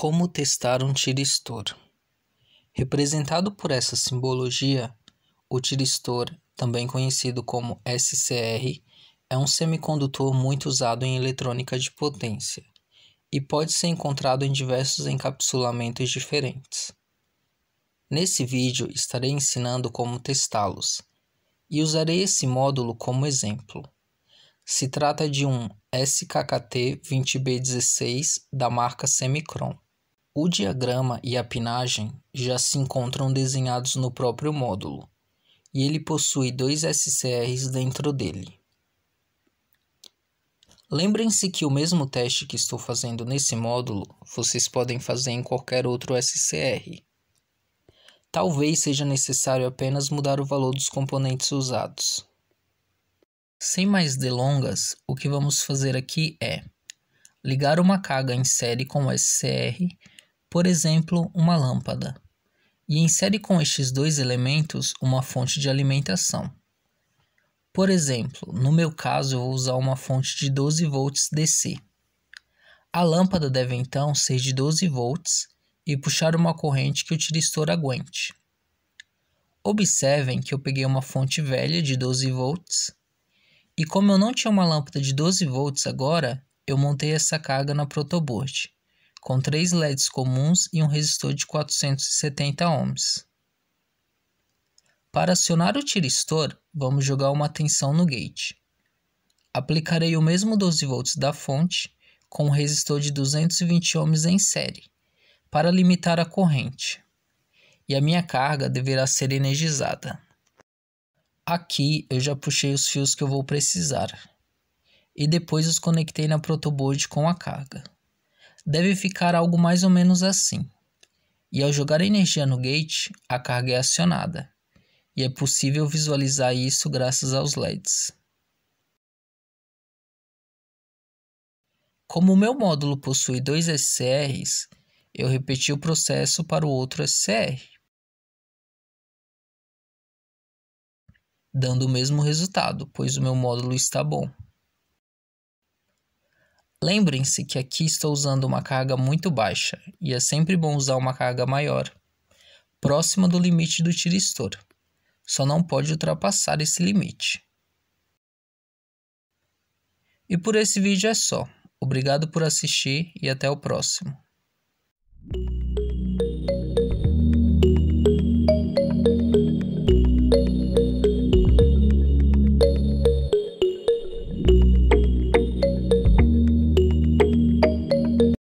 Como testar um tiristor. Representado por essa simbologia, o tiristor, também conhecido como SCR, é um semicondutor muito usado em eletrônica de potência e pode ser encontrado em diversos encapsulamentos diferentes. Nesse vídeo estarei ensinando como testá-los e usarei esse módulo como exemplo. Se trata de um SKKT 20B16 da marca Semicron. O diagrama e a pinagem já se encontram desenhados no próprio módulo, e ele possui dois SCRs dentro dele. Lembrem-se que o mesmo teste que estou fazendo nesse módulo, vocês podem fazer em qualquer outro SCR. Talvez seja necessário apenas mudar o valor dos componentes usados. Sem mais delongas, o que vamos fazer aqui é ligar uma carga em série com o SCR por exemplo, uma lâmpada, e insere com estes dois elementos uma fonte de alimentação. Por exemplo, no meu caso, eu vou usar uma fonte de 12 volts DC. A lâmpada deve então ser de 12 volts e puxar uma corrente que o tiristor aguente. Observem que eu peguei uma fonte velha de 12 volts e como eu não tinha uma lâmpada de 12 volts agora, eu montei essa carga na protoboard com três LEDs comuns e um resistor de 470 ohms. Para acionar o tiristor, vamos jogar uma tensão no gate. Aplicarei o mesmo 12 volts da fonte com um resistor de 220 ohms em série, para limitar a corrente. E a minha carga deverá ser energizada. Aqui eu já puxei os fios que eu vou precisar. E depois os conectei na protoboard com a carga deve ficar algo mais ou menos assim. E ao jogar energia no gate, a carga é acionada, e é possível visualizar isso graças aos LEDs. Como o meu módulo possui dois SCRs, eu repeti o processo para o outro SCR, dando o mesmo resultado, pois o meu módulo está bom. Lembrem-se que aqui estou usando uma carga muito baixa e é sempre bom usar uma carga maior, próxima do limite do tiristor. Só não pode ultrapassar esse limite. E por esse vídeo é só. Obrigado por assistir e até o próximo.